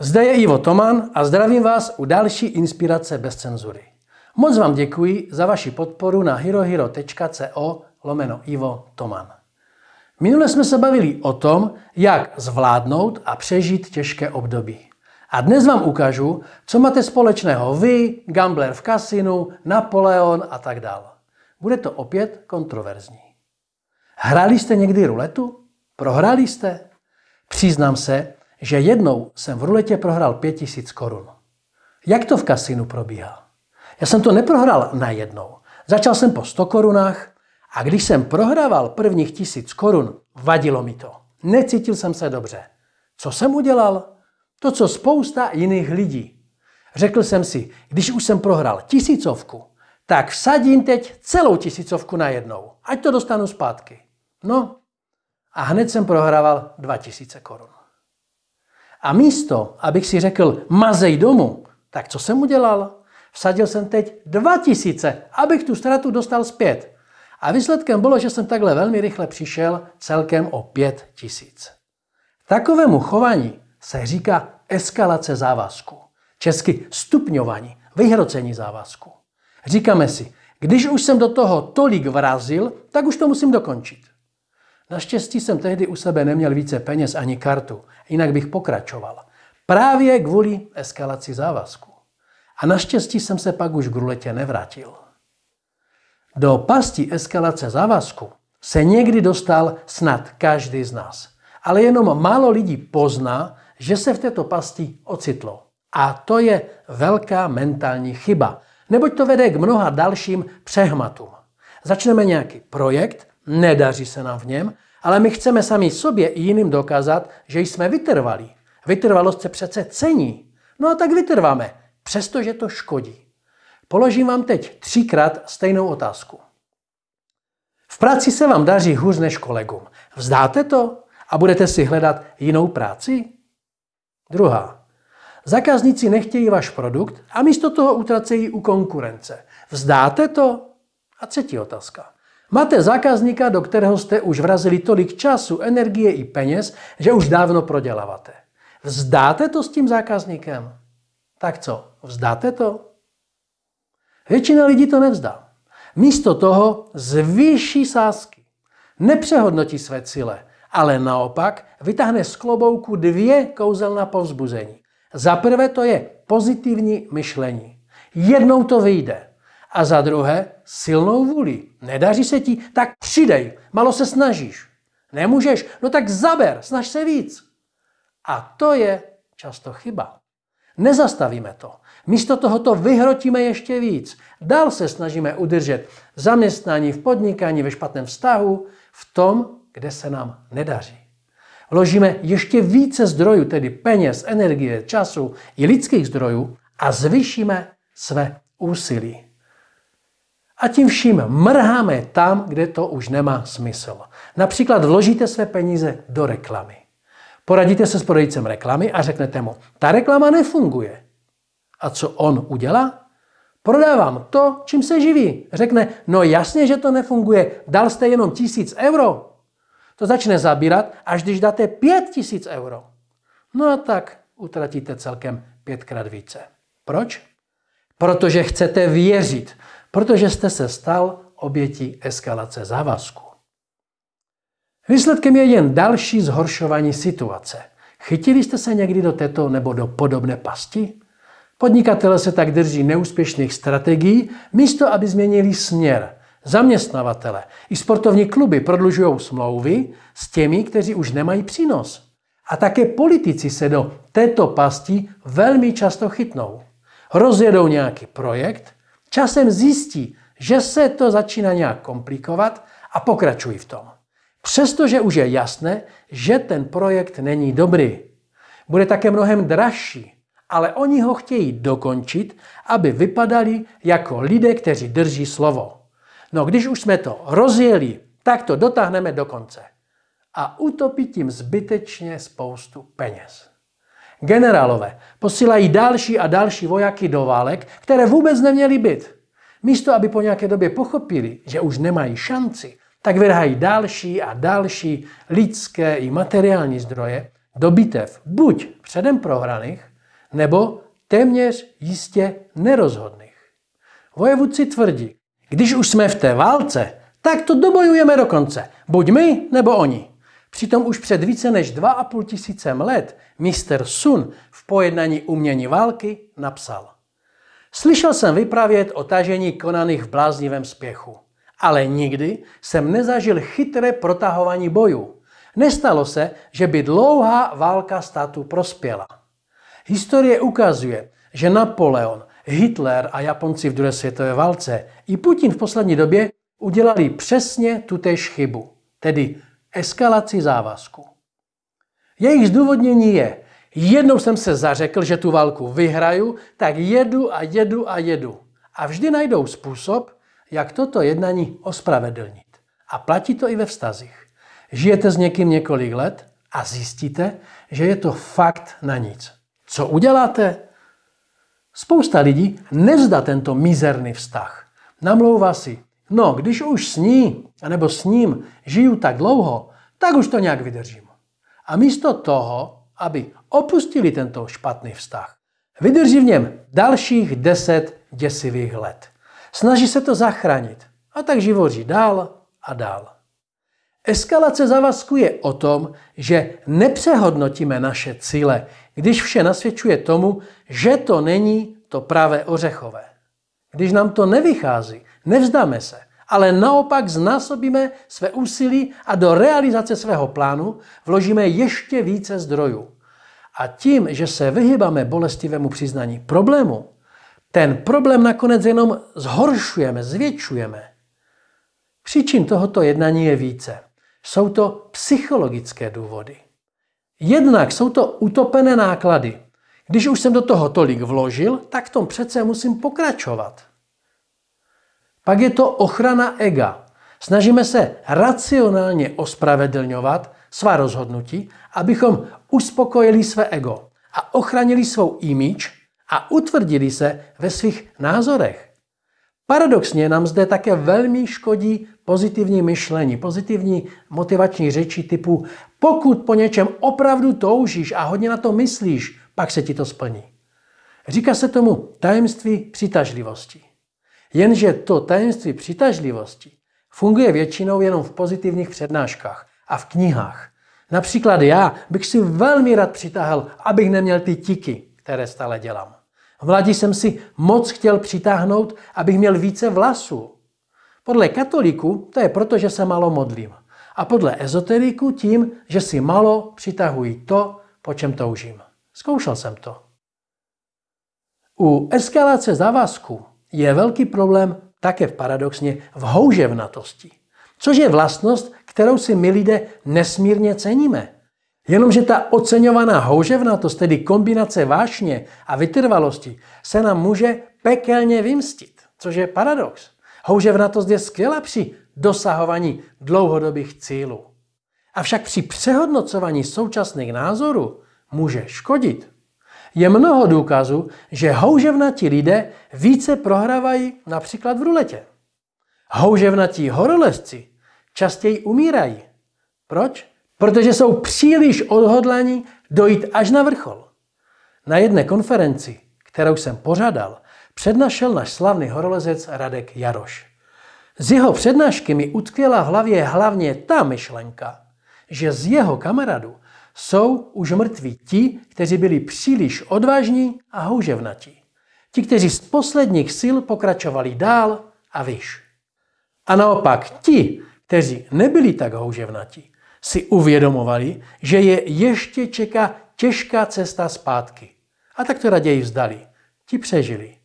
Zde je Ivo Toman a zdravím vás u další inspirace bez cenzury. Moc vám děkuji za vaši podporu na herohero.co lomeno Ivo Toman. Minule jsme se bavili o tom, jak zvládnout a přežít těžké období. A dnes vám ukážu, co máte společného vy, gambler v kasinu, Napoleon a tak dál. Bude to opět kontroverzní. Hráli jste někdy ruletu? Prohráli jste? Přiznám se, že jednou jsem v ruletě prohrál 5000 korun. Jak to v kasinu probíhá? Já jsem to neprohrál najednou. Začal jsem po 100 korunách a když jsem prohrával prvních 1000 korun, vadilo mi to. Necítil jsem se dobře. Co jsem udělal? To, co spousta jiných lidí. Řekl jsem si, když už jsem prohrál tisícovku, tak vsadím teď celou tisícovku najednou, ať to dostanu zpátky. No a hned jsem prohrával 2000 korun. A místo, abych si řekl mazej domů, tak co jsem udělal? Vsadil jsem teď 2000, abych tu ztrátu dostal zpět. A výsledkem bylo, že jsem takhle velmi rychle přišel celkem o 5000. Takovému chování se říká eskalace závazku. Česky stupňování, vyhrocení závazku. Říkáme si, když už jsem do toho tolik vrazil, tak už to musím dokončit. Naštěstí jsem tehdy u sebe neměl více peněz ani kartu, jinak bych pokračoval. Právě kvůli eskalaci závazku. A naštěstí jsem se pak už k ruletě nevrátil. Do pasti eskalace závazku se někdy dostal snad každý z nás. Ale jenom málo lidí pozná, že se v této pasti ocitlo. A to je velká mentální chyba, neboť to vede k mnoha dalším přehmatům. Začneme nějaký projekt nedaří se nám v něm, ale my chceme sami sobě i jiným dokázat, že jsme vytrvalí. Vytrvalost se přece cení. No a tak vytrváme, přestože to škodí. Položím vám teď třikrát stejnou otázku. V práci se vám daří hůř než kolegům. Vzdáte to a budete si hledat jinou práci? Druhá. Zákazníci nechtějí váš produkt a místo toho utracejí u konkurence. Vzdáte to? A třetí otázka. Máte zákazníka, do kterého jste už vrazili tolik času, energie i peněz, že už dávno proděláváte. Vzdáte to s tím zákazníkem? Tak co, vzdáte to? Většina lidí to nevzdá. Místo toho zvýší sázky. Nepřehodnotí své cíle, ale naopak vytáhne z klobouku dvě kouzelná povzbuzení. Za prvé to je pozitivní myšlení. Jednou to vyjde – a za druhé, silnou vůli. Nedaří se ti, tak přidej, malo se snažíš. Nemůžeš, no tak zaber, snaž se víc. A to je často chyba. Nezastavíme to. Místo toho to vyhrotíme ještě víc. Dál se snažíme udržet zaměstnání, v podnikání, ve špatném vztahu, v tom, kde se nám nedaří. Vložíme ještě více zdrojů, tedy peněz, energie, času i lidských zdrojů a zvyšíme své úsilí a tím vším mrháme tam, kde to už nemá smysl. Například vložíte své peníze do reklamy. Poradíte se s prodejcem reklamy a řeknete mu, ta reklama nefunguje. A co on udělá? Prodávám to, čím se živí. Řekne, no jasně, že to nefunguje, dal jste jenom tisíc euro. To začne zabírat, až když dáte pět tisíc euro. No a tak utratíte celkem pětkrát více. Proč? Protože chcete věřit, protože jste se stal obětí eskalace závazku. Výsledkem je jen další zhoršování situace. Chytili jste se někdy do této nebo do podobné pasti? Podnikatele se tak drží neúspěšných strategií, místo aby změnili směr. Zaměstnavatele i sportovní kluby prodlužují smlouvy s těmi, kteří už nemají přínos. A také politici se do této pasti velmi často chytnou. Rozjedou nějaký projekt, Časem zjistí, že se to začíná nějak komplikovat a pokračují v tom. Přestože už je jasné, že ten projekt není dobrý. Bude také mnohem dražší, ale oni ho chtějí dokončit, aby vypadali jako lidé, kteří drží slovo. No když už jsme to rozjeli, tak to dotáhneme do konce. A utopit tím zbytečně spoustu peněz. Generálové posílají další a další vojáky do válek, které vůbec neměly být. Místo, aby po nějaké době pochopili, že už nemají šanci, tak vyrhají další a další lidské i materiální zdroje do bitev buď předem prohraných, nebo téměř jistě nerozhodných. Vojevůdci tvrdí, když už jsme v té válce, tak to dobojujeme do konce. Buď my, nebo oni. Přitom už před více než 2,5 tisícem let mistr Sun v pojednaní umění války napsal. Slyšel jsem vypravět o tažení konaných v bláznivém spěchu, ale nikdy jsem nezažil chytré protahování bojů. Nestalo se, že by dlouhá válka státu prospěla. Historie ukazuje, že Napoleon, Hitler a Japonci v druhé světové válce i Putin v poslední době udělali přesně tutéž chybu, tedy eskalaci závazku. Jejich zdůvodnění je, jednou jsem se zařekl, že tu válku vyhraju, tak jedu a jedu a jedu. A vždy najdou způsob, jak toto jednání ospravedlnit. A platí to i ve vztazích. Žijete s někým několik let a zjistíte, že je to fakt na nic. Co uděláte? Spousta lidí nevzdá tento mizerný vztah. Namlouvá si No, když už s ní, anebo s ním žiju tak dlouho, tak už to nějak vydržím. A místo toho, aby opustili tento špatný vztah, vydrží v něm dalších deset děsivých let. Snaží se to zachránit a tak živoří dál a dál. Eskalace závazku je o tom, že nepřehodnotíme naše cíle, když vše nasvědčuje tomu, že to není to pravé ořechové. Když nám to nevychází, Nevzdáme se, ale naopak znásobíme své úsilí a do realizace svého plánu vložíme ještě více zdrojů. A tím, že se vyhýbáme bolestivému přiznání problému, ten problém nakonec jenom zhoršujeme, zvětšujeme. Příčin tohoto jednání je více. Jsou to psychologické důvody. Jednak jsou to utopené náklady. Když už jsem do toho tolik vložil, tak v tom přece musím pokračovat. Pak je to ochrana ega. Snažíme se racionálně ospravedlňovat svá rozhodnutí, abychom uspokojili své ego a ochránili svou imič a utvrdili se ve svých názorech. Paradoxně nám zde také velmi škodí pozitivní myšlení, pozitivní motivační řeči typu pokud po něčem opravdu toužíš a hodně na to myslíš, pak se ti to splní. Říká se tomu tajemství přitažlivosti. Jenže to tajemství přitažlivosti funguje většinou jenom v pozitivních přednáškách a v knihách. Například já bych si velmi rád přitáhl, abych neměl ty tiky, které stále dělám. V mladí jsem si moc chtěl přitáhnout, abych měl více vlasů. Podle katolíku to je proto, že se málo modlím. A podle ezoteriku tím, že si málo přitahují to, po čem toužím. Zkoušel jsem to. U eskalace závazku je velký problém také v paradoxně v houževnatosti, což je vlastnost, kterou si my lidé nesmírně ceníme. Jenomže ta oceňovaná houževnatost, tedy kombinace vášně a vytrvalosti, se nám může pekelně vymstit, což je paradox. Houževnatost je skvělá při dosahování dlouhodobých cílů. Avšak při přehodnocování současných názorů může škodit. Je mnoho důkazů, že houževnatí lidé více prohrávají například v ruletě. Houževnatí horolezci častěji umírají. Proč? Protože jsou příliš odhodlaní dojít až na vrchol. Na jedné konferenci, kterou jsem pořádal, přednášel náš slavný horolezec Radek Jaroš. Z jeho přednášky mi utkvěla v hlavě hlavně ta myšlenka, že z jeho kamarádu jsou už mrtví ti, kteří byli příliš odvážní a houževnatí. Ti, kteří z posledních sil pokračovali dál a výš. A naopak ti, kteří nebyli tak houževnatí, si uvědomovali, že je ještě čeká těžká cesta zpátky. A tak to raději vzdali. Ti přežili.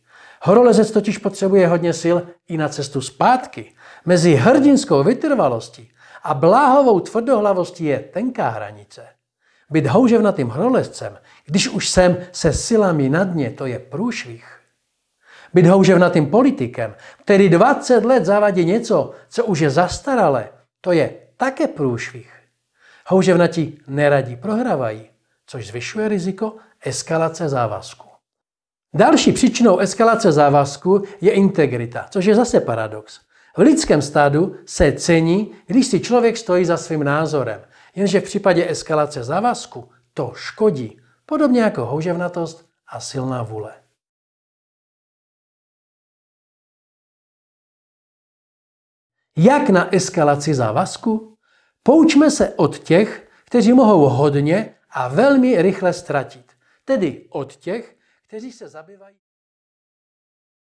Horolezec totiž potřebuje hodně sil i na cestu zpátky. Mezi hrdinskou vytrvalostí a bláhovou tvrdohlavostí je tenká hranice. Být houževnatým horolezcem, když už jsem se silami na dně, to je průšvih. Být houževnatým politikem, který 20 let zavadí něco, co už je zastaralé, to je také průšvih. Houževnatí neradí prohrávají, což zvyšuje riziko eskalace závazku. Další příčinou eskalace závazku je integrita, což je zase paradox. V lidském stádu se cení, když si člověk stojí za svým názorem, Jenže v případě eskalace závazku to škodí, podobně jako houževnatost a silná vůle. Jak na eskalaci závazku? Poučme se od těch, kteří mohou hodně a velmi rychle ztratit, tedy od těch, kteří se zabývají.